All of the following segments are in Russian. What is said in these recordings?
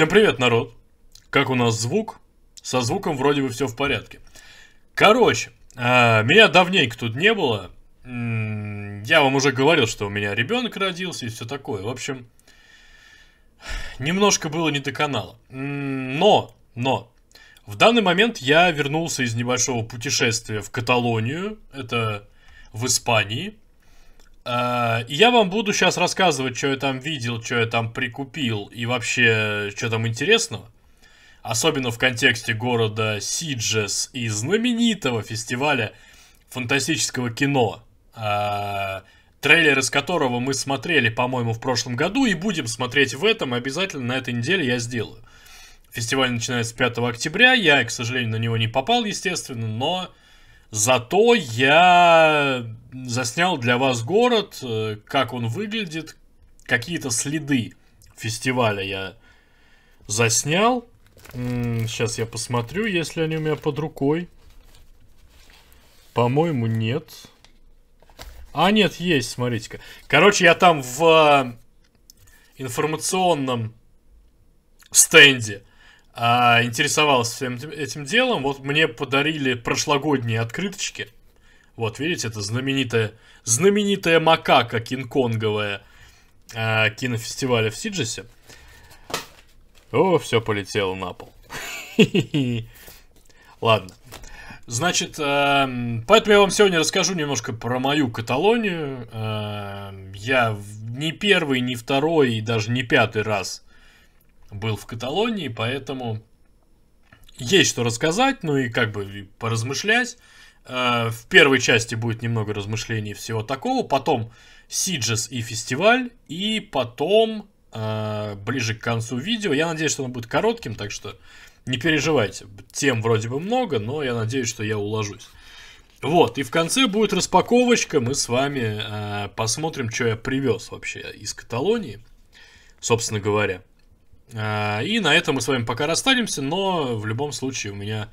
Всем привет, народ! Как у нас звук? Со звуком вроде бы все в порядке. Короче, а, меня давненько тут не было. Я вам уже говорил, что у меня ребенок родился и все такое. В общем, немножко было не до канала. Но, но, в данный момент я вернулся из небольшого путешествия в Каталонию. Это в Испании. А, я вам буду сейчас рассказывать, что я там видел, что я там прикупил и вообще, что там интересного. Особенно в контексте города Сиджес и знаменитого фестиваля фантастического кино, а, трейлер из которого мы смотрели, по-моему, в прошлом году и будем смотреть в этом, обязательно на этой неделе я сделаю. Фестиваль начинается 5 октября, я, к сожалению, на него не попал, естественно, но Зато я заснял для вас город, э, как он выглядит, какие-то следы фестиваля я заснял. Сейчас я посмотрю, если они у меня под рукой. По-моему, нет. А, нет, есть, смотрите-ка. Короче, я там в э, информационном стенде а, интересовалась всем этим делом. Вот мне подарили прошлогодние открыточки. Вот, видите, это знаменитая, знаменитая макака кинг-конговая а, кинофестиваля в Сиджесе. О, все полетело на пол. Ладно. Значит, а, поэтому я вам сегодня расскажу немножко про мою Каталонию. А, я не первый, не второй и даже не пятый раз был в Каталонии, поэтому есть что рассказать, ну и как бы поразмышлять. Э, в первой части будет немного размышлений всего такого, потом Сиджес и фестиваль, и потом э, ближе к концу видео, я надеюсь, что оно будет коротким, так что не переживайте, тем вроде бы много, но я надеюсь, что я уложусь. Вот, и в конце будет распаковочка, мы с вами э, посмотрим, что я привез вообще из Каталонии, собственно говоря. А, и на этом мы с вами пока расстанемся, но в любом случае у меня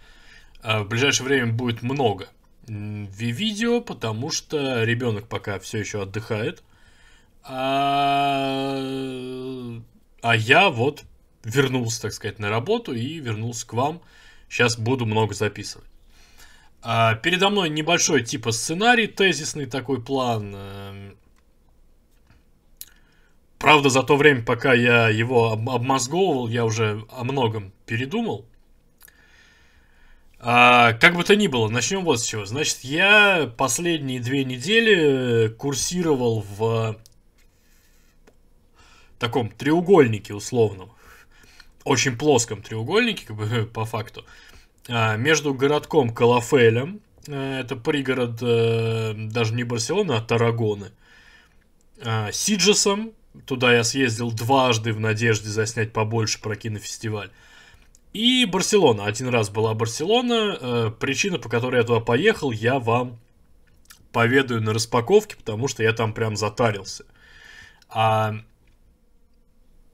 а, в ближайшее время будет много видео, потому что ребенок пока все еще отдыхает. А... а я вот вернулся, так сказать, на работу и вернулся к вам. Сейчас буду много записывать. А передо мной небольшой типа сценарий, тезисный такой план. Эм, Правда, за то время, пока я его обмозговывал, я уже о многом передумал. А, как бы то ни было, начнем вот с чего. Значит, я последние две недели курсировал в таком треугольнике условном. Очень плоском треугольнике, как бы, по факту. А, между городком Калафелем, э, это пригород э, даже не Барселоны, а Тарагоны, а, Сиджесом, Туда я съездил дважды в надежде заснять побольше про кинофестиваль. И Барселона. Один раз была Барселона. Э, причина, по которой я туда поехал, я вам поведаю на распаковке, потому что я там прям затарился. А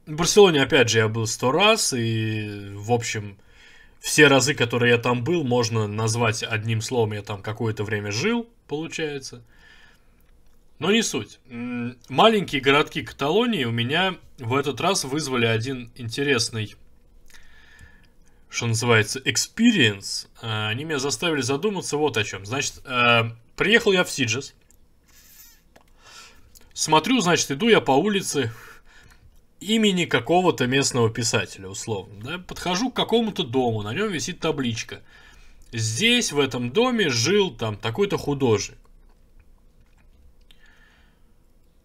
в Барселоне, опять же, я был сто раз, и, в общем, все разы, которые я там был, можно назвать одним словом, я там какое-то время жил, получается. Но не суть. Маленькие городки Каталонии у меня в этот раз вызвали один интересный, что называется, experience. Э, они меня заставили задуматься вот о чем. Значит, э, приехал я в Сиджес. Смотрю, значит, иду я по улице имени какого-то местного писателя, условно. Да? Подхожу к какому-то дому, на нем висит табличка. Здесь, в этом доме, жил там такой-то художник.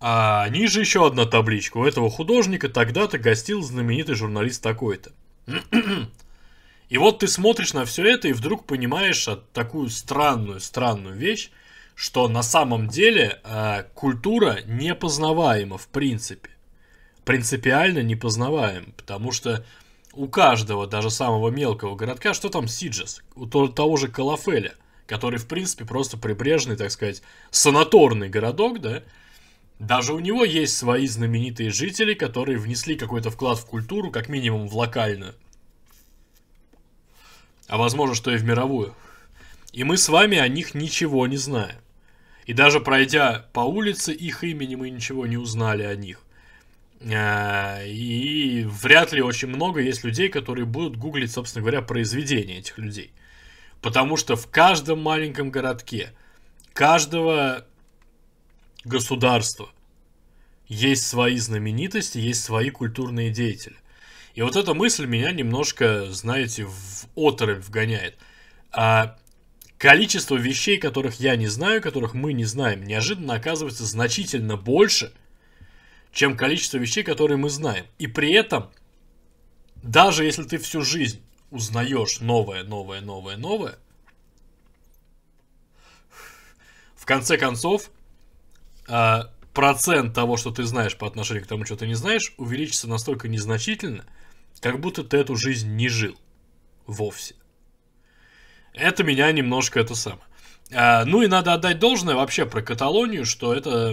А ниже еще одна табличка. У этого художника тогда-то гостил знаменитый журналист такой-то. И вот ты смотришь на все это и вдруг понимаешь такую странную, странную вещь, что на самом деле э, культура непознаваема в принципе. Принципиально непознаваема, потому что у каждого, даже самого мелкого городка, что там Сиджес, у того же Калафеля, который в принципе просто прибрежный, так сказать, санаторный городок, да, даже у него есть свои знаменитые жители, которые внесли какой-то вклад в культуру, как минимум в локальную. А возможно, что и в мировую. И мы с вами о них ничего не знаем. И даже пройдя по улице их имени, мы ничего не узнали о них. А, и вряд ли очень много есть людей, которые будут гуглить, собственно говоря, произведения этих людей. Потому что в каждом маленьком городке, каждого государства. Есть свои знаменитости, есть свои культурные деятели. И вот эта мысль меня немножко, знаете, в оторопь вгоняет. А количество вещей, которых я не знаю, которых мы не знаем, неожиданно оказывается значительно больше, чем количество вещей, которые мы знаем. И при этом, даже если ты всю жизнь узнаешь новое, новое, новое, новое, в конце концов, а, процент того, что ты знаешь по отношению к тому, что ты не знаешь, увеличится настолько незначительно, как будто ты эту жизнь не жил вовсе. Это меня немножко это самое. А, ну и надо отдать должное вообще про Каталонию, что это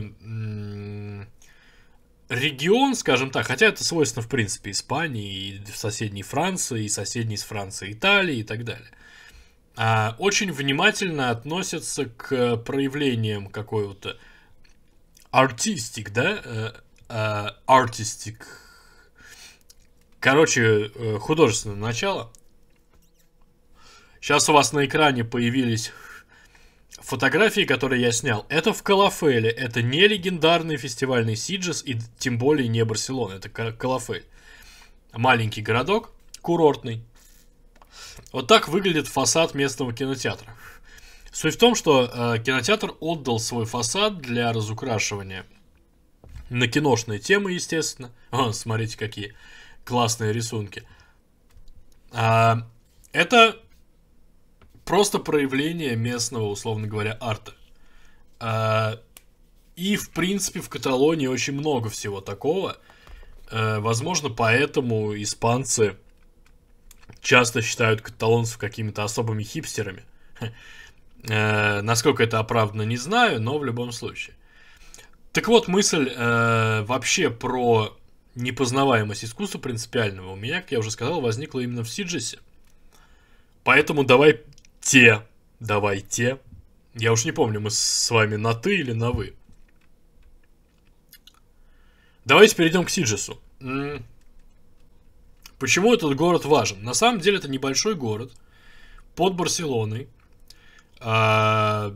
регион, скажем так, хотя это свойственно в принципе Испании, и соседней Франции, и соседней с Францией Италии и так далее. А, очень внимательно относятся к проявлениям какой-то Артистик, да? Э, э, артистик. Короче, э, художественное начало. Сейчас у вас на экране появились фотографии, которые я снял. Это в Калафеле. Это не легендарный фестивальный Сиджес и тем более не Барселона. Это Калафель. Маленький городок, курортный. Вот так выглядит фасад местного кинотеатра. Суть в том, что э, кинотеатр отдал свой фасад для разукрашивания. На киношные темы, естественно. О, смотрите, какие классные рисунки. А, это просто проявление местного, условно говоря, арта. А, и, в принципе, в Каталонии очень много всего такого. А, возможно, поэтому испанцы часто считают каталонцев какими-то особыми хипстерами. Э, насколько это оправдано, не знаю, но в любом случае. Так вот, мысль э, вообще про непознаваемость искусства принципиального у меня, как я уже сказал, возникла именно в Сиджесе. Поэтому давай те, давай те. Я уж не помню, мы с вами на ты или на вы. Давайте перейдем к Сиджесу. Почему этот город важен? На самом деле это небольшой город под Барселоной, а,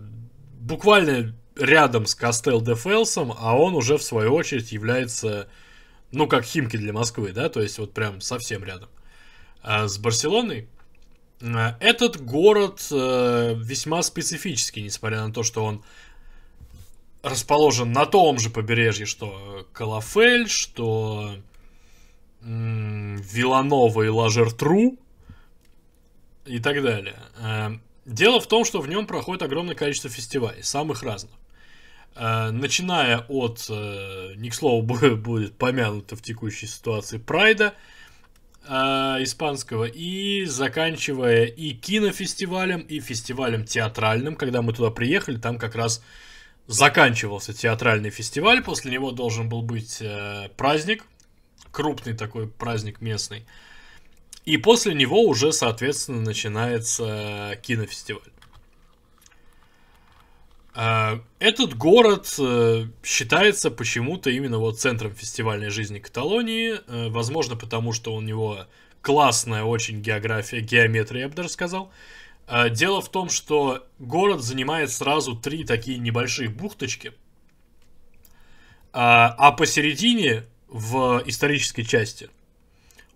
буквально рядом с Кастел де Фелсом, а он уже в свою очередь является, ну, как Химки для Москвы, да, то есть вот прям совсем рядом а, с Барселоной. А, этот город э, весьма специфический, несмотря на то, что он расположен на том же побережье, что Калафель, что Виланова и Лажертру и так далее. Э, Дело в том, что в нем проходит огромное количество фестивалей, самых разных. Э, начиная от, э, не к слову, будет помянуто в текущей ситуации Прайда э, испанского, и заканчивая и кинофестивалем, и фестивалем театральным. Когда мы туда приехали, там как раз заканчивался театральный фестиваль, после него должен был быть праздник, крупный такой праздник местный – и после него уже, соответственно, начинается кинофестиваль. А, этот город э, считается почему-то именно вот центром фестивальной жизни Каталонии. Э, возможно, потому что у него классная очень география, геометрия, я бы даже сказал. А, дело в том, что город занимает сразу три такие небольшие бухточки. А, а посередине, в исторической части,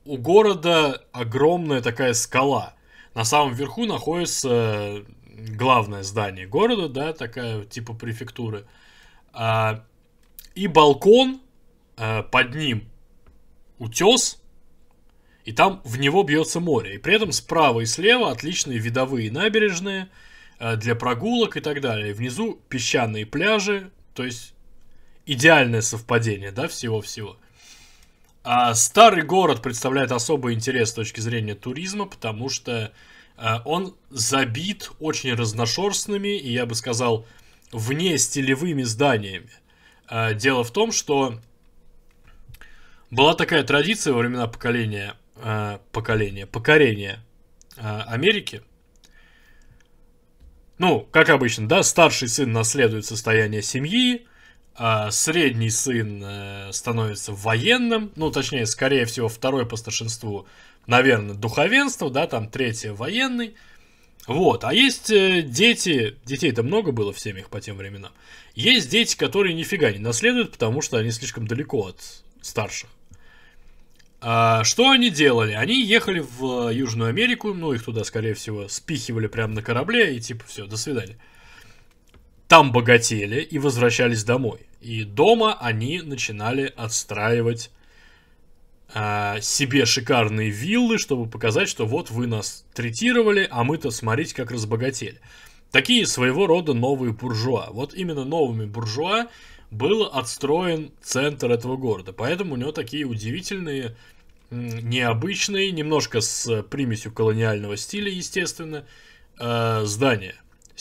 у города огромная такая скала. На самом верху находится э, главное здание города, да, такая типа префектуры. А, и балкон а, под ним утес, и там в него бьется море. И при этом справа и слева отличные видовые набережные а, для прогулок и так далее. И внизу песчаные пляжи, то есть идеальное совпадение, да, всего-всего. А старый город представляет особый интерес с точки зрения туризма, потому что а, он забит очень разношерстными и, я бы сказал, вне стилевыми зданиями. А, дело в том, что была такая традиция во времена поколения, поколения, покорения Америки. Ну, как обычно, да, старший сын наследует состояние семьи, а, средний сын э, становится военным, ну, точнее, скорее всего, второй по старшинству, наверное, духовенство, да, там третий военный. Вот, а есть э, дети, детей-то много было в семьях по тем временам, есть дети, которые нифига не наследуют, потому что они слишком далеко от старших. А что они делали? Они ехали в э, Южную Америку, ну, их туда, скорее всего, спихивали прямо на корабле и типа все, до свидания. Там богатели и возвращались домой. И дома они начинали отстраивать э, себе шикарные виллы, чтобы показать, что вот вы нас третировали, а мы-то смотрите, как разбогатели. Такие своего рода новые буржуа. Вот именно новыми буржуа был отстроен центр этого города. Поэтому у него такие удивительные, необычные, немножко с примесью колониального стиля, естественно, э, здания.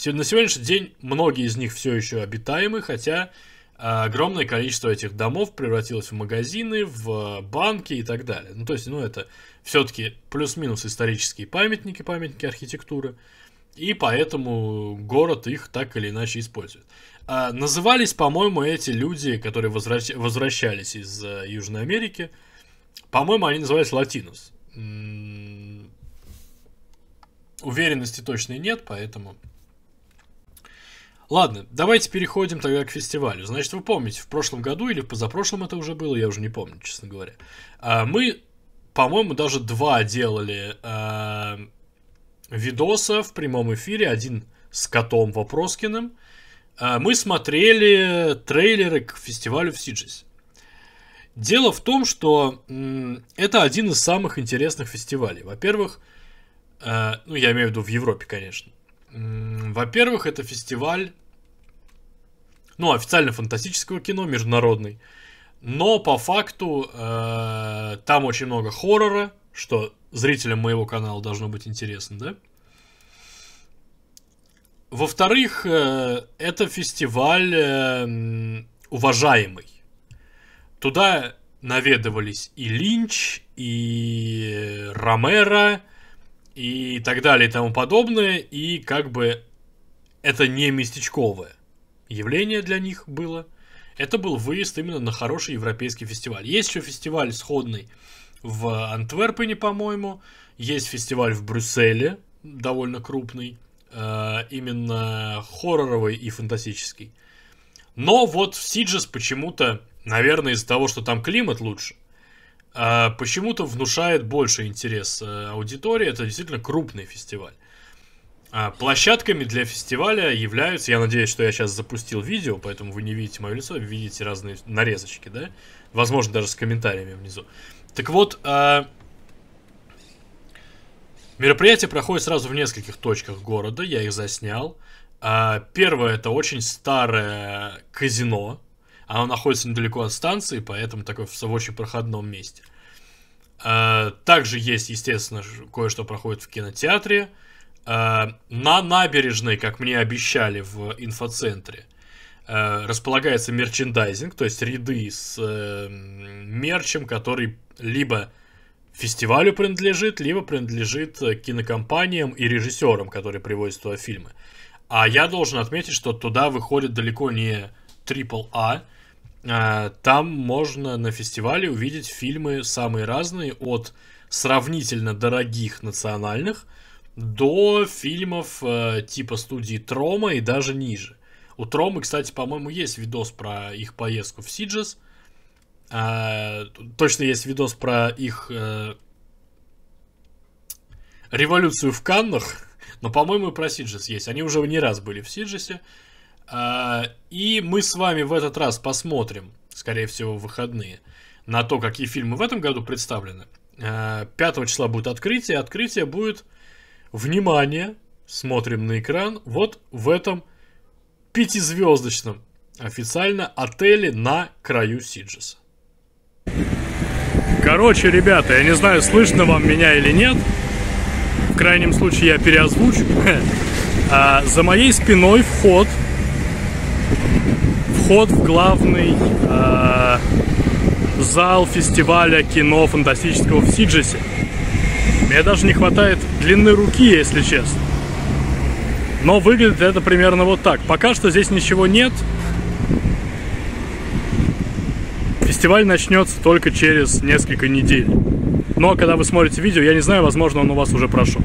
На сегодняшний день многие из них все еще обитаемы, хотя а, огромное количество этих домов превратилось в магазины, в а, банки и так далее. Ну, то есть, ну, это все-таки плюс-минус исторические памятники, памятники архитектуры, и поэтому город их так или иначе использует. А, назывались, по-моему, эти люди, которые возвращ... возвращались из э, Южной Америки, по-моему, они назывались латинус. М -м -м. Уверенности точной нет, поэтому Ладно, давайте переходим тогда к фестивалю. Значит, вы помните, в прошлом году или в позапрошлом это уже было, я уже не помню, честно говоря. А, мы, по-моему, даже два делали а, видоса в прямом эфире. Один с котом Вопроскиным. А, мы смотрели трейлеры к фестивалю в Сиджис. Дело в том, что это один из самых интересных фестивалей. Во-первых, ну я имею в виду в Европе, конечно. Во-первых, это фестиваль ну, официально фантастического кино, международный. Но по факту э, там очень много хоррора, что зрителям моего канала должно быть интересно, да? Во-вторых, э, это фестиваль э, уважаемый. Туда наведывались и Линч, и Ромеро, и так далее и тому подобное. И как бы это не местечковое явление для них было. Это был выезд именно на хороший европейский фестиваль. Есть еще фестиваль сходный в Антверпене, по-моему. Есть фестиваль в Брюсселе, довольно крупный. Э, именно хорроровый и фантастический. Но вот в Сиджес почему-то, наверное, из-за того, что там климат лучше, э, почему-то внушает больше интерес э, аудитории. Это действительно крупный фестиваль. А, площадками для фестиваля являются, я надеюсь, что я сейчас запустил видео, поэтому вы не видите мое лицо, видите разные нарезочки, да? Возможно, даже с комментариями внизу. Так вот, а... мероприятие проходит сразу в нескольких точках города, я их заснял. А, первое, это очень старое казино, оно находится недалеко от станции, поэтому такое в очень проходном месте. А, также есть, естественно, кое-что проходит в кинотеатре, Э, на набережной, как мне обещали в инфоцентре, э, располагается мерчендайзинг, то есть ряды с э, мерчем, который либо фестивалю принадлежит, либо принадлежит кинокомпаниям и режиссерам, которые привозят туда фильмы. А я должен отметить, что туда выходит далеко не AAA. А. Там можно на фестивале увидеть фильмы самые разные, от сравнительно дорогих национальных – до фильмов э, типа студии Трома и даже ниже. У Тромы, кстати, по-моему, есть видос про их поездку в Сиджес. Э, точно есть видос про их э, революцию в Каннах. Но, по-моему, и про Сиджес есть. Они уже не раз были в Сиджесе. Э, и мы с вами в этот раз посмотрим, скорее всего, в выходные, на то, какие фильмы в этом году представлены. 5 а, числа будет открытие. Открытие будет Внимание! Смотрим на экран. Вот в этом пятизвездочном официально отеле на краю Сиджеса. Короче, ребята, я не знаю, слышно вам меня или нет. В крайнем случае я переозвучу. А за моей спиной вход. Вход в главный э, зал фестиваля кино фантастического в Сиджесе. Мне даже не хватает длины руки, если честно. Но выглядит это примерно вот так. Пока что здесь ничего нет. Фестиваль начнется только через несколько недель. Но ну, а когда вы смотрите видео, я не знаю, возможно, он у вас уже прошел.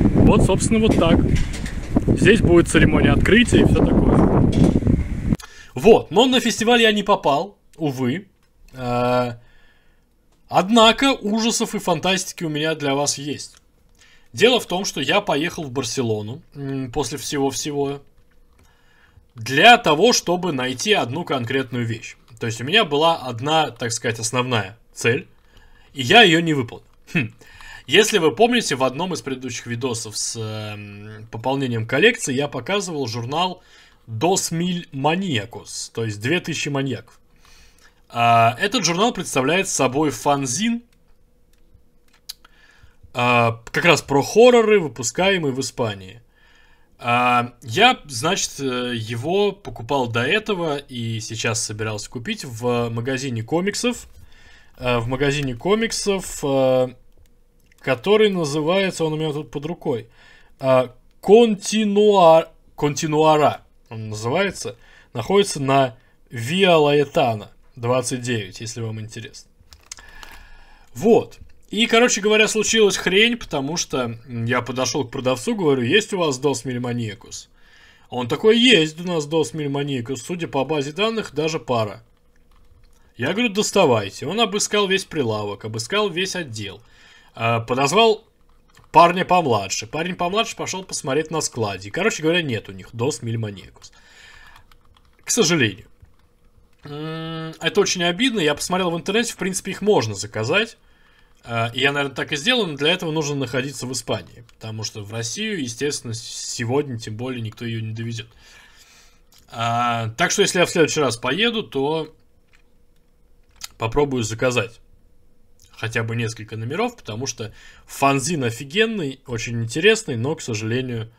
Вот, собственно, вот так. Здесь будет церемония открытия и все такое. Вот, но на фестиваль я не попал, увы. Э, Однако ужасов и фантастики у меня для вас есть. Дело в том, что я поехал в Барселону после всего-всего для того, чтобы найти одну конкретную вещь. То есть у меня была одна, так сказать, основная цель, и я ее не выполнил. Хм. Если вы помните, в одном из предыдущих видосов с э, пополнением коллекции я показывал журнал «Dos mil Maniacos, то есть 2000 маньяков. А, этот журнал представляет собой фанзин, а, как раз про хорроры, выпускаемые в Испании. А, я, значит, э, его покупал до этого и сейчас собирался купить в магазине комиксов. в магазине комиксов, который называется, он у меня тут под рукой, а, Континуар, Континуара, он называется, находится на Виа Лаэтана. 29, если вам интересно. Вот. И, короче говоря, случилась хрень, потому что я подошел к продавцу, говорю, есть у вас DOS Мельманиекус? Он такой, есть у нас DOS Мельманиекус, судя по базе данных, даже пара. Я говорю, доставайте. Он обыскал весь прилавок, обыскал весь отдел. А, подозвал парня помладше. Парень помладше пошел посмотреть на складе. Короче говоря, нет у них DOS Мельманиекус. К сожалению. Это очень обидно. Я посмотрел в интернете, в принципе, их можно заказать. А, и я, наверное, так и сделаю. но для этого нужно находиться в Испании. Потому что в Россию, естественно, сегодня, тем более, никто ее не довезет. А, так что, если я в следующий раз поеду, то попробую заказать хотя бы несколько номеров, потому что фанзин офигенный, очень интересный, но, к сожалению,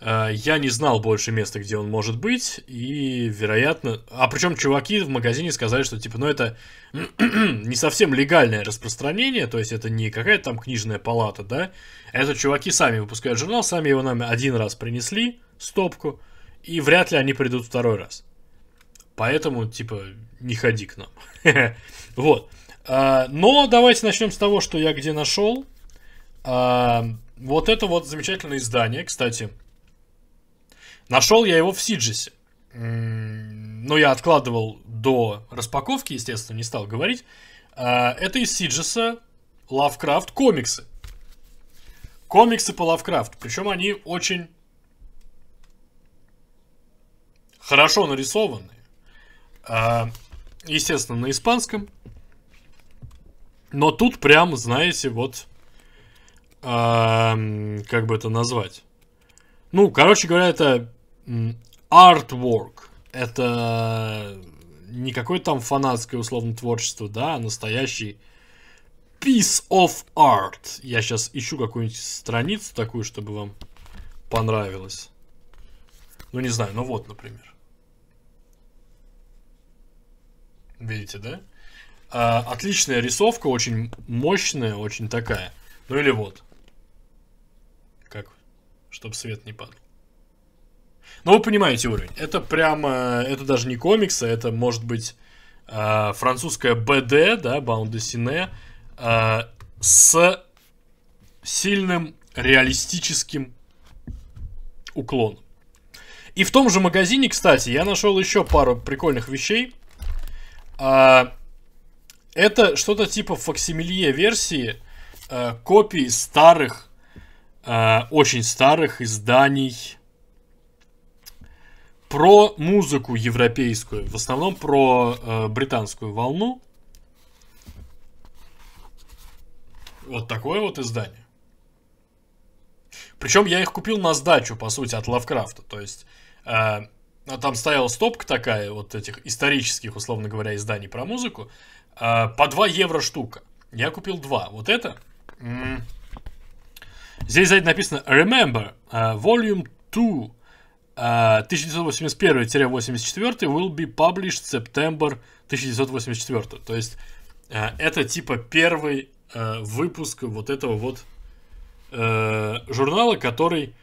Э, я не знал больше места, где он может быть, и, вероятно... А причем чуваки в магазине сказали, что, типа, ну это не совсем легальное распространение, то есть это не какая-то там книжная палата, да? Это чуваки сами выпускают журнал, сами его нам один раз принесли, стопку, и вряд ли они придут второй раз. Поэтому, типа, не ходи к нам. Вот. Э, но давайте начнем с того, что я где нашел. Э, вот это вот замечательное издание, кстати, Нашел я его в Сиджесе, Но я откладывал до распаковки, естественно, не стал говорить. А, это из Сиджеса Лавкрафт комиксы. Комиксы по Лавкрафту. Причем они очень хорошо нарисованные. А, естественно, на испанском. Но тут прям, знаете, вот... А, как бы это назвать? Ну, короче говоря, это artwork. Это э, не какое-то там фанатское условно творчество, да, а настоящий piece of art. Я сейчас ищу какую-нибудь страницу такую, чтобы вам понравилось. Ну, не знаю, ну вот, например. Видите, да? А, отличная рисовка, очень мощная, очень такая. Ну или вот. Как? Чтобы свет не падал. Но ну, вы понимаете уровень. Это прямо, это даже не комиксы, это может быть э, французская БД, да, Bound Cine, э, с сильным реалистическим уклоном. И в том же магазине, кстати, я нашел еще пару прикольных вещей. Э, это что-то типа факсимилье версии э, копий старых, э, очень старых изданий про музыку европейскую, в основном про э, британскую волну. Вот такое вот издание. Причем я их купил на сдачу, по сути, от Лавкрафта. То есть э, ну, там стояла стопка такая, вот этих исторических, условно говоря, изданий про музыку. Э, по 2 евро штука. Я купил два. Вот это... Здесь сзади написано Remember, uh, Volume 2 1981-84 will be published September 1984. То есть э, это типа первый э, выпуск вот этого вот э, журнала, который...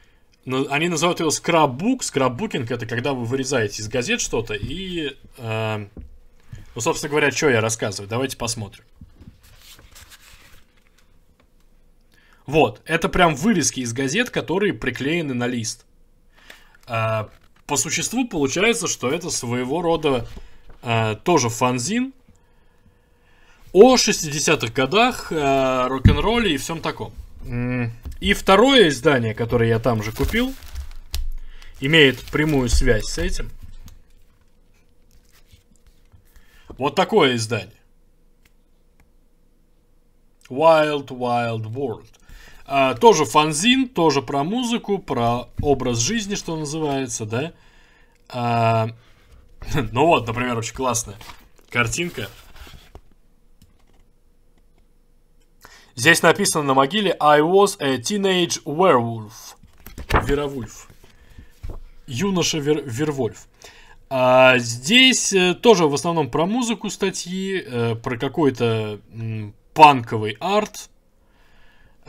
Они называют его скраббук. Скраббукинг это когда вы вырезаете из газет что-то и... Ну, собственно говоря, что я рассказываю. Давайте посмотрим. Вот, это прям вырезки из газет, которые приклеены на лист. А, по существу получается, что это своего рода а, тоже фанзин о 60-х годах, а, рок-н-ролле и всем таком. И второе издание, которое я там же купил, имеет прямую связь с этим. Вот такое издание. Wild Wild World. А, тоже фанзин, тоже про музыку, про образ жизни, что называется, да. А, ну вот, например, очень классная картинка. Здесь написано на могиле I was a teenage werewolf. Веровульф. Юноша вер Вервольф. А здесь э, тоже в основном про музыку статьи, э, про какой-то панковый арт,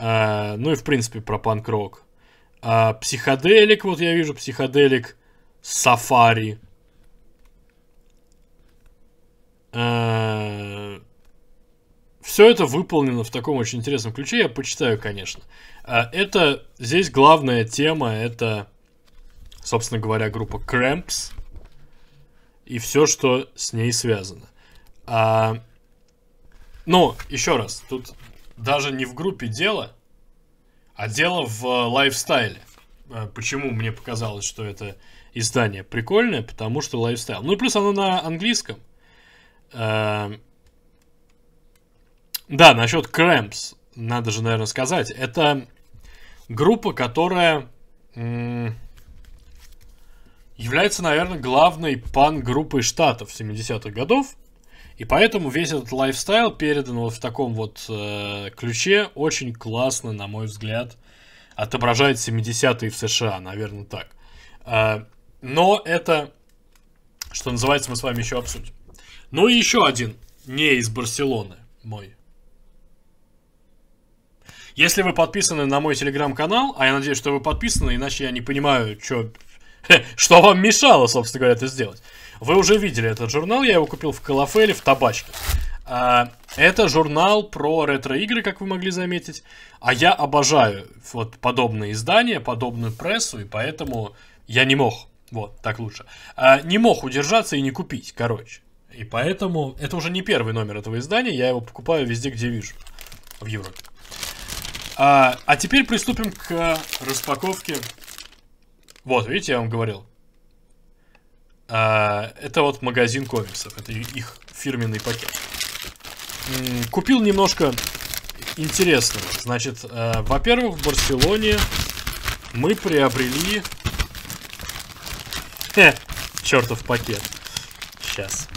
а, ну и, в принципе, про панк-рок. А, психоделик, вот я вижу, психоделик Сафари. А, все это выполнено в таком очень интересном ключе, я почитаю, конечно. А, это, здесь главная тема, это, собственно говоря, группа крэмпс и все, что с ней связано. А, но еще раз, тут даже не в группе дело, а дело в э, лайфстайле. Э, почему мне показалось, что это издание прикольное? Потому что лайфстайл. Ну и плюс оно на английском. Эм, да, насчет Cramps, надо же, наверное, сказать. Это группа, которая является, наверное, главной пан-группой штатов 70-х годов. И поэтому весь этот лайфстайл передан вот в таком вот э, ключе очень классно, на мой взгляд, отображает 70-е в США, наверное, так. Э, но это, что называется, мы с вами еще обсудим. Ну и еще один, не из Барселоны, мой. Если вы подписаны на мой телеграм-канал, а я надеюсь, что вы подписаны, иначе я не понимаю, что Что вам мешало, собственно говоря, это сделать? Вы уже видели этот журнал, я его купил в Калафеле, в Табачке. А, это журнал про ретро-игры, как вы могли заметить. А я обожаю вот подобные издания, подобную прессу, и поэтому я не мог, вот, так лучше, а, не мог удержаться и не купить, короче. И поэтому это уже не первый номер этого издания, я его покупаю везде, где вижу, в Европе. А, а теперь приступим к распаковке вот, видите, я вам говорил. А, это вот магазин комиксов. Это их фирменный пакет. купил немножко интересного. Значит, э, во-первых, в Барселоне мы приобрели... Хе, чертов пакет. Сейчас.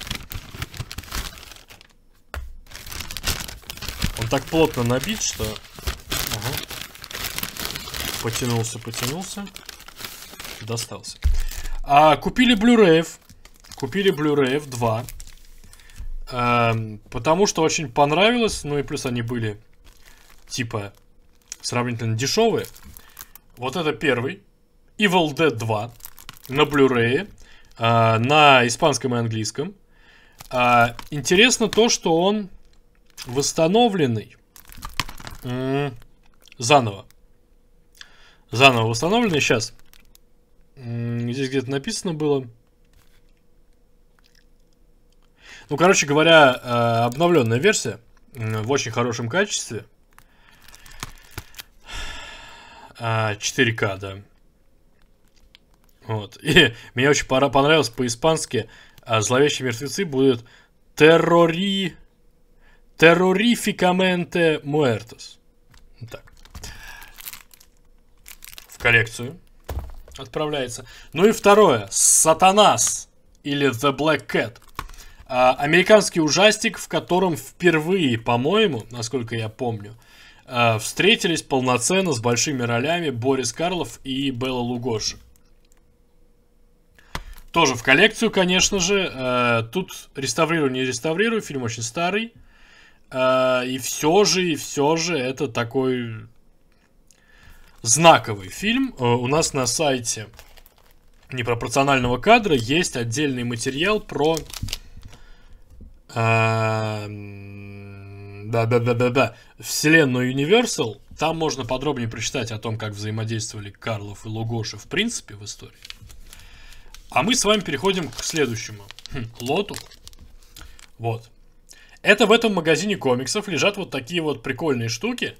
Он так плотно набит, что... Ага. Потянулся, потянулся достался. А, купили Blu-ray. Купили Blu-ray 2. А, эм, потому что очень понравилось. Ну и плюс они были типа сравнительно дешевые. Вот это первый. Evil Dead 2 на Blu-ray. А, на испанском и английском. А, интересно то, что он восстановленный. М -м, заново. Заново восстановленный. Сейчас. Здесь где-то написано было. Ну, короче говоря, э, обновленная версия в очень хорошем качестве. 4К, а, да. Вот. И мне очень понравилось по-испански. А Зловещие мертвецы будут террори... террорификаменте муэртос. Так. В коллекцию отправляется. Ну и второе. Сатанас или The Black Cat. А, американский ужастик, в котором впервые, по-моему, насколько я помню, а, встретились полноценно с большими ролями Борис Карлов и Белла Лугоши. Тоже в коллекцию, конечно же. А, тут реставрирую, не реставрирую, фильм очень старый. И все же, и все же, это такой знаковый фильм. Э, у нас на сайте непропорционального кадра есть отдельный материал про... Эм, да-да-да-да-да. Вселенную Universal. Там можно подробнее прочитать о том, как взаимодействовали Карлов и Лугоши в принципе в истории. А мы с вами переходим к следующему. Хм, лоту. Вот. Это в этом магазине комиксов лежат вот такие вот прикольные штуки.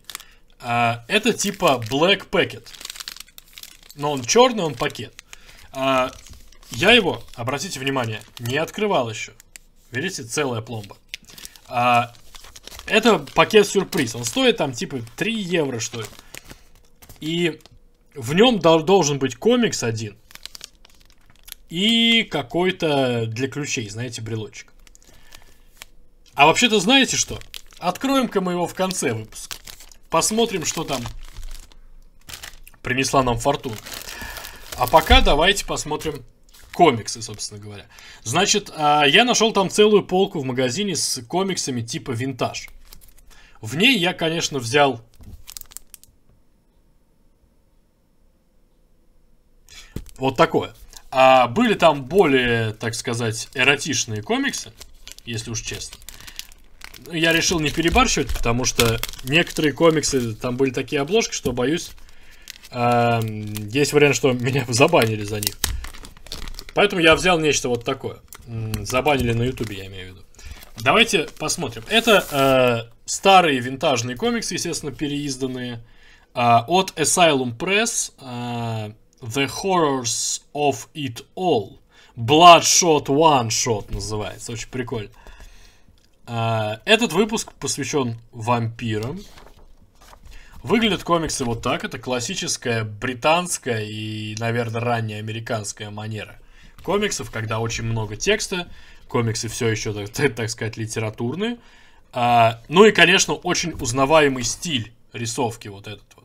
А, это типа Black Packet. Но он черный, он пакет. А, я его, обратите внимание, не открывал еще. Видите, целая пломба. А, это пакет-сюрприз. Он стоит там типа 3 евро, что ли. И в нем должен быть комикс один. И какой-то для ключей, знаете, брелочек. А вообще-то знаете что? Откроем-ка мы его в конце выпуска. Посмотрим, что там принесла нам фортуна. А пока давайте посмотрим комиксы, собственно говоря. Значит, а, я нашел там целую полку в магазине с комиксами типа винтаж. В ней я, конечно, взял... Вот такое. А были там более, так сказать, эротичные комиксы, если уж честно я решил не перебарщивать, потому что некоторые комиксы, там были такие обложки, что, боюсь, э, есть вариант, что меня забанили за них. Поэтому я взял нечто вот такое. Забанили на ютубе, я имею в виду. Давайте посмотрим. Это э, старые винтажные комиксы, естественно, переизданные. Э, от Asylum Press. Э, The Horrors of It All. Bloodshot One Shot называется. Очень прикольно. А, этот выпуск посвящен вампирам. Выглядят комиксы вот так. Это классическая британская и, наверное, ранняя американская манера комиксов, когда очень много текста. Комиксы все еще, так, так сказать, литературные. А, ну и, конечно, очень узнаваемый стиль рисовки вот этот вот.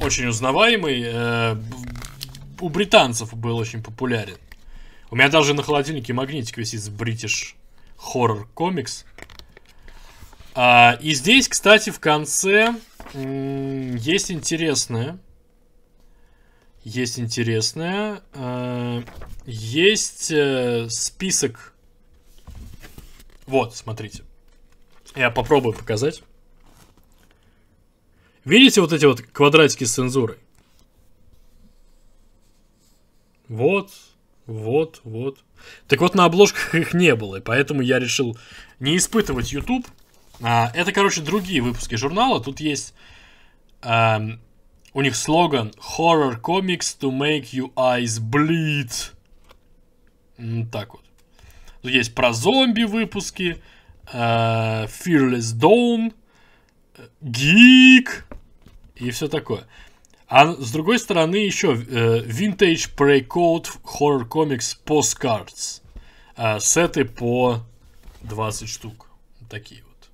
Очень узнаваемый. Э, у британцев был очень популярен. У меня даже на холодильнике магнитик висит с British Horror Comics. А, и здесь, кстати, в конце есть интересное. Есть интересное. А, есть э, список. Вот, смотрите. Я попробую показать. Видите вот эти вот квадратики с цензурой? Вот, вот, вот. Так вот, на обложках их не было, и поэтому я решил не испытывать YouTube. А, это, короче, другие выпуски журнала. Тут есть... А, у них слоган «Horror comics to make you eyes bleed». Так вот. Тут есть про зомби выпуски, а, Fearless Dawn, Geek и все такое. А с другой стороны еще э, Vintage Pre-Code Horror Comics Postcards. Э, сеты по 20 штук. Такие вот.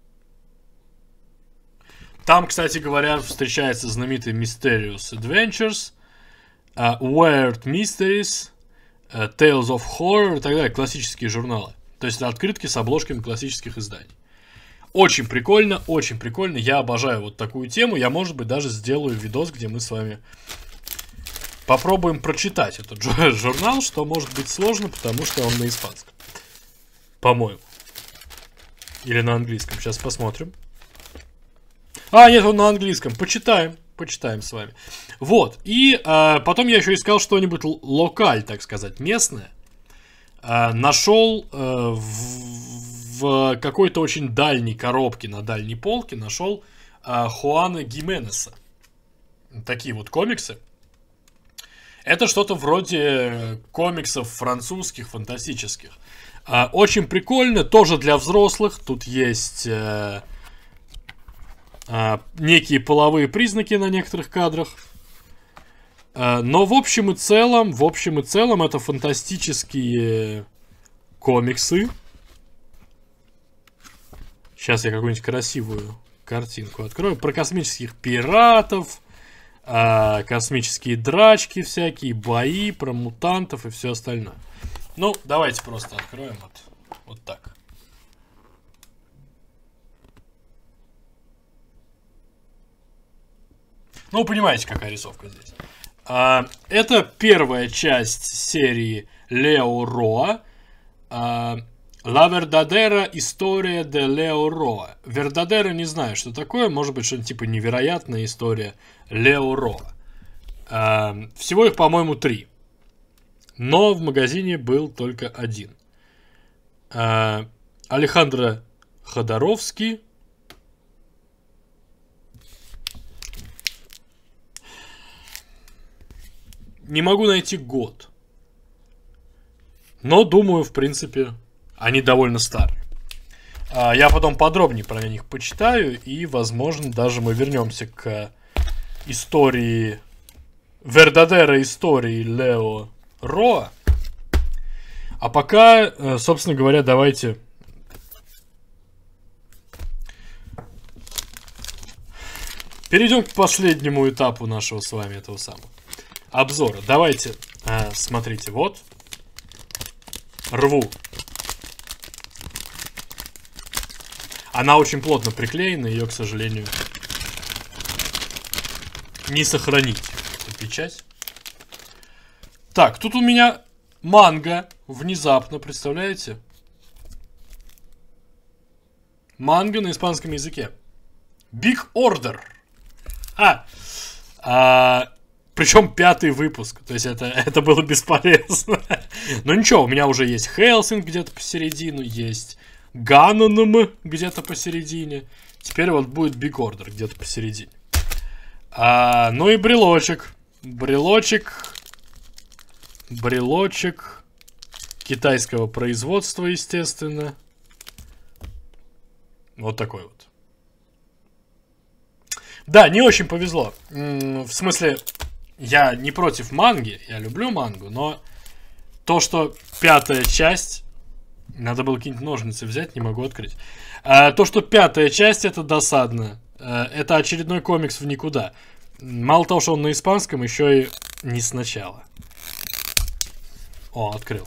Там, кстати говоря, встречается знаменитый Mysterious Adventures, э, Weird Mysteries, э, Tales of Horror и так далее. Классические журналы. То есть открытки с обложками классических изданий. Очень прикольно, очень прикольно. Я обожаю вот такую тему. Я, может быть, даже сделаю видос, где мы с вами попробуем прочитать этот журнал, что может быть сложно, потому что он на испанском. По-моему. Или на английском. Сейчас посмотрим. А, нет, он на английском. Почитаем. Почитаем с вами. Вот. И э, потом я еще искал что-нибудь локаль, так сказать, местное. Э, нашел э, в в какой-то очень дальней коробке на дальней полке нашел э, Хуана Гименеса. Такие вот комиксы. Это что-то вроде комиксов французских, фантастических. Э, очень прикольно, тоже для взрослых. Тут есть э, э, некие половые признаки на некоторых кадрах. Но в общем и целом, в общем и целом, это фантастические комиксы, Сейчас я какую-нибудь красивую картинку открою. Про космических пиратов, э, космические драчки всякие, бои, про мутантов и все остальное. Ну, давайте просто откроем вот, вот так. Ну, понимаете, какая рисовка здесь. А, это первая часть серии Лео Роа. А, La verdadera история де Лео Роа. Вердадера не знаю, что такое. Может быть, что-нибудь типа невероятная история Лео Роа. Э, всего их, по-моему, три. Но в магазине был только один. Э, Алехандро Ходоровский. Не могу найти год. Но думаю, в принципе, они довольно старые. А, я потом подробнее про них почитаю, и, возможно, даже мы вернемся к истории, вердадера истории Лео Ро. А пока, э, собственно говоря, давайте... Перейдем к последнему этапу нашего с вами этого самого обзора. Давайте, э, смотрите, вот. Рву Она очень плотно приклеена, ее, к сожалению, не сохранить. Печать. Так, тут у меня манга внезапно, представляете? Манга на испанском языке. Big Order. А, а причем пятый выпуск. То есть это, это было бесполезно. Но ну ничего, у меня уже есть Хелсинг где-то посередину, есть Ганненм где-то посередине. Теперь вот будет Big Order где-то посередине. А, ну и брелочек. Брелочек. Брелочек. Китайского производства, естественно. Вот такой вот. Да, не очень повезло. В смысле, я не против манги, я люблю мангу, но то, что пятая часть надо было какие-нибудь ножницы взять, не могу открыть. А, то, что пятая часть, это досадно. А, это очередной комикс в никуда. Мало того, что он на испанском, еще и не сначала. О, открыл.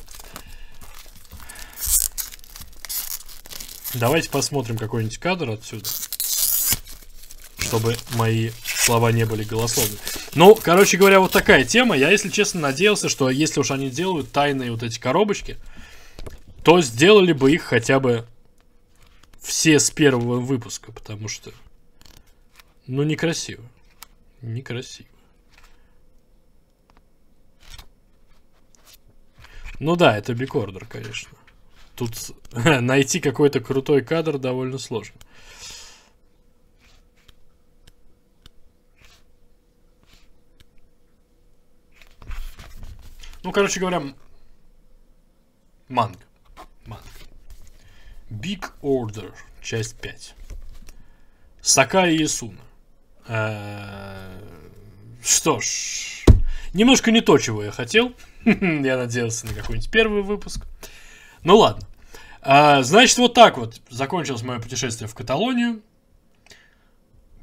Давайте посмотрим какой-нибудь кадр отсюда. Чтобы мои слова не были голословны. Ну, короче говоря, вот такая тема. Я, если честно, надеялся, что если уж они делают тайные вот эти коробочки, то сделали бы их хотя бы все с первого выпуска, потому что, ну, некрасиво. Некрасиво. Ну да, это бикордер, конечно. Тут найти какой-то крутой кадр довольно сложно. Ну, короче говоря, манга. Big Order, часть 5. Сакая Ясуна. Э, что ж, немножко не то, чего я хотел. я надеялся на какой-нибудь первый выпуск. Ну ладно. Э, значит, вот так вот закончилось мое путешествие в Каталонию.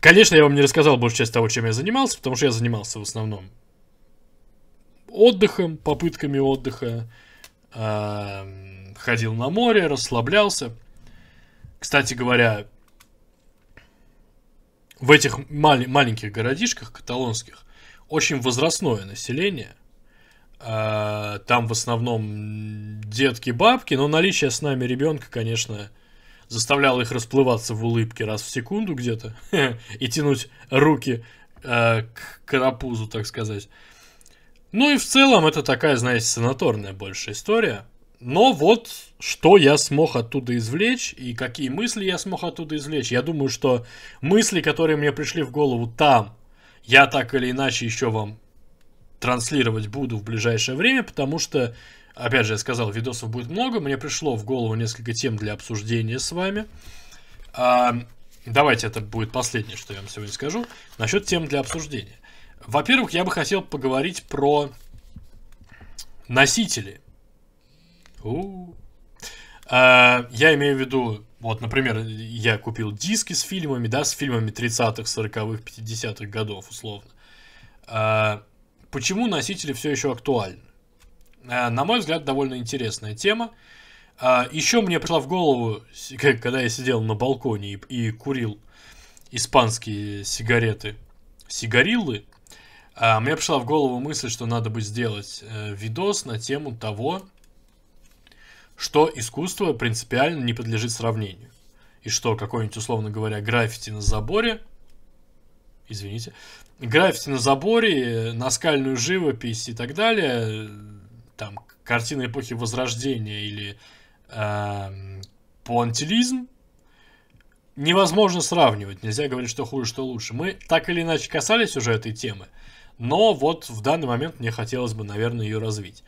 Конечно, я вам не рассказал большую часть того, чем я занимался, потому что я занимался в основном отдыхом, попытками отдыха, эм, ходил на море, расслаблялся. Кстати говоря, в этих мал- маленьких городишках каталонских очень возрастное население. А, там в основном детки, бабки, но наличие с нами ребенка, конечно, заставляло их расплываться в улыбке раз в секунду где-то и тянуть руки а, к карапузу, так сказать. Ну и в целом это такая, знаете, санаторная большая история. Но вот что я смог оттуда извлечь и какие мысли я смог оттуда извлечь. Я думаю, что мысли, которые мне пришли в голову там, я так или иначе еще вам транслировать буду в ближайшее время, потому что, опять же, я сказал, видосов будет много. Мне пришло в голову несколько тем для обсуждения с вами. А, давайте это будет последнее, что я вам сегодня скажу. Насчет тем для обсуждения. Во-первых, я бы хотел поговорить про носители Uh, я имею в виду, вот, например, я купил диски с фильмами, да, с фильмами 30-х, 40-х, 50-х годов, условно. Uh, почему носители все еще актуальны? Uh, на мой взгляд, довольно интересная тема. Еще мне пришла в голову, когда я сидел на балконе и, и курил испанские сигареты, сигариллы, мне пришла в голову мысль, что надо бы сделать э, видос на тему того, что искусство принципиально не подлежит сравнению. И что какое нибудь условно говоря, граффити на заборе, извините, граффити на заборе, наскальную живопись и так далее, там, картины эпохи Возрождения или э, пуантилизм, невозможно сравнивать, нельзя говорить, что хуже, что лучше. Мы так или иначе касались уже этой темы, но вот в данный момент мне хотелось бы, наверное, ее развить.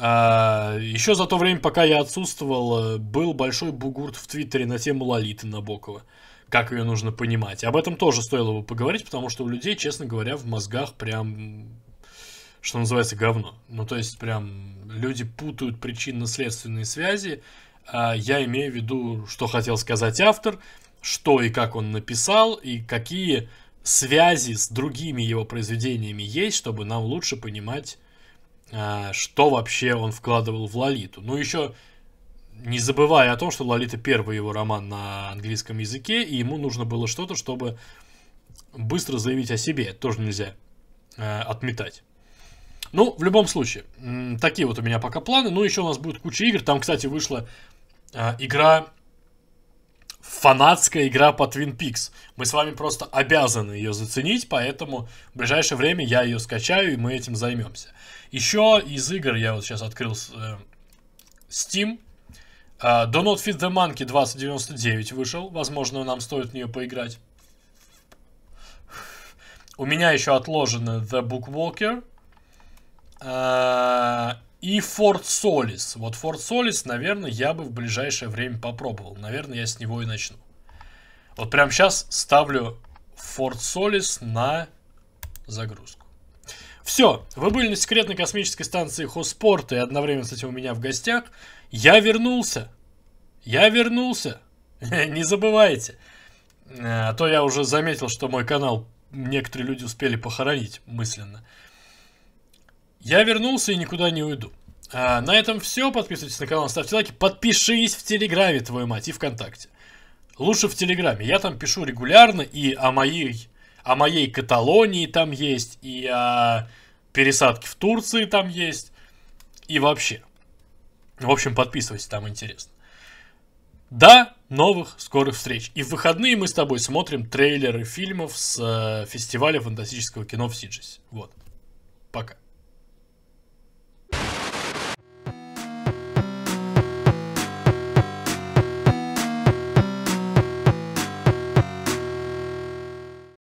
А, еще за то время, пока я отсутствовал, э, был большой бугурт в Твиттере на тему Лолиты Набокова. Как ее нужно понимать. Об этом тоже стоило бы поговорить, потому что у людей, честно говоря, в мозгах прям, что называется, говно. Ну, то есть, прям люди путают причинно-следственные связи. А, я имею в виду, что хотел сказать автор, что и как он написал, и какие связи с другими его произведениями есть, чтобы нам лучше понимать а, что вообще он вкладывал в Лолиту. Ну, еще не забывая о том, что Лолита первый его роман на английском языке, и ему нужно было что-то, чтобы быстро заявить о себе. Это тоже нельзя э, отметать. Ну, в любом случае, такие вот у меня пока планы. Ну, еще у нас будет куча игр. Там, кстати, вышла э, игра, фанатская игра по Twin Peaks. Мы с вами просто обязаны ее заценить, поэтому в ближайшее время я ее скачаю, и мы этим займемся. Еще из игр я вот сейчас открыл э, Steam. Э, а, Do Not Fit the Monkey 2099 вышел. Возможно, нам стоит в нее поиграть. У меня еще отложено The Bookwalker. Э, и Fort Solis. Вот Fort Solis, наверное, я бы в ближайшее время попробовал. Наверное, я с него и начну. Вот прямо сейчас ставлю Fort Solis на загрузку. Все, вы были на секретной космической станции Хоспорта и одновременно кстати, у меня в гостях. Я вернулся. Я вернулся. Не забывайте. А то я уже заметил, что мой канал некоторые люди успели похоронить мысленно. Я вернулся и никуда не уйду. А, на этом все. Подписывайтесь на канал, ставьте лайки. Подпишись в Телеграме, твою мать, и ВКонтакте. Лучше в Телеграме. Я там пишу регулярно и о моей, о моей Каталонии там есть, и о пересадки в Турции там есть и вообще. В общем, подписывайтесь, там интересно. До новых скорых встреч. И в выходные мы с тобой смотрим трейлеры фильмов с э, фестиваля фантастического кино в Сиджесе. Вот. Пока.